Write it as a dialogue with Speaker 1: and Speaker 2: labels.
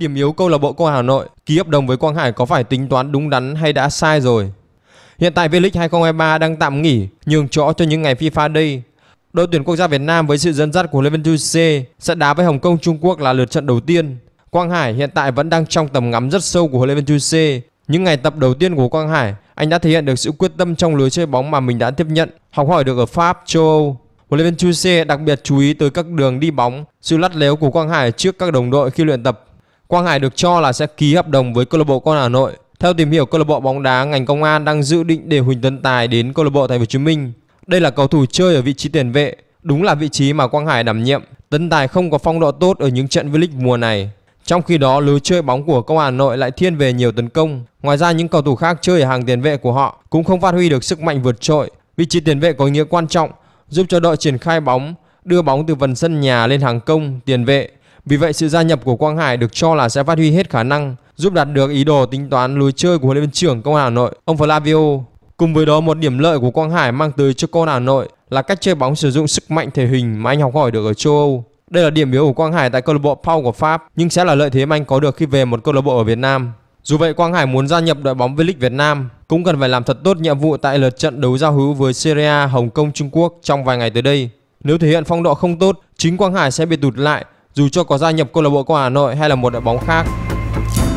Speaker 1: Điểm yếu câu lạc bộ công Hà Nội ký hợp đồng với Quang Hải có phải tính toán đúng đắn hay đã sai rồi? Hiện tại V-League 2023 đang tạm nghỉ, nhường chỗ cho những ngày FIFA đây Đội tuyển quốc gia Việt Nam với sự dẫn dắt của Levin C sẽ đá với Hồng Kông Trung Quốc là lượt trận đầu tiên. Quang Hải hiện tại vẫn đang trong tầm ngắm rất sâu của Levin C. Những ngày tập đầu tiên của Quang Hải, anh đã thể hiện được sự quyết tâm trong lối chơi bóng mà mình đã tiếp nhận, học hỏi được ở Pháp, châu Âu. Huấn luyện viên đặc biệt chú ý tới các đường đi bóng, sự lắt léo của Quang Hải trước các đồng đội khi luyện tập Quang Hải được cho là sẽ ký hợp đồng với câu lạc bộ Con Hà Nội. Theo tìm hiểu, câu lạc bộ bóng đá ngành công an đang dự định để Huỳnh Tấn Tài đến câu lạc bộ Thành phố Hồ Chí Minh. Đây là cầu thủ chơi ở vị trí tiền vệ, đúng là vị trí mà Quang Hải đảm nhiệm. Tấn Tài không có phong độ tốt ở những trận V-League mùa này. Trong khi đó, lối chơi bóng của công an Hà Nội lại thiên về nhiều tấn công. Ngoài ra, những cầu thủ khác chơi ở hàng tiền vệ của họ cũng không phát huy được sức mạnh vượt trội. Vị trí tiền vệ có ý nghĩa quan trọng, giúp cho đội triển khai bóng, đưa bóng từ phần sân nhà lên hàng công, tiền vệ vì vậy sự gia nhập của Quang Hải được cho là sẽ phát huy hết khả năng giúp đạt được ý đồ tính toán lối chơi của huấn luyện viên trưởng Công an Hà Nội, ông Flavio. Cùng với đó một điểm lợi của Quang Hải mang tới cho Công an Hà Nội là cách chơi bóng sử dụng sức mạnh thể hình mà anh học hỏi được ở châu Âu. Đây là điểm yếu của Quang Hải tại câu lạc bộ Pau của Pháp, nhưng sẽ là lợi thế mà anh có được khi về một câu lạc bộ ở Việt Nam. Dù vậy Quang Hải muốn gia nhập đội bóng V-League Việt Nam cũng cần phải làm thật tốt nhiệm vụ tại lượt trận đấu giao hữu với Syria, Hồng Kông, Trung Quốc trong vài ngày tới đây. Nếu thể hiện phong độ không tốt, chính Quang Hải sẽ bị tụt lại dù cho có gia nhập câu lạc bộ công an Hà Nội hay là một đội bóng khác.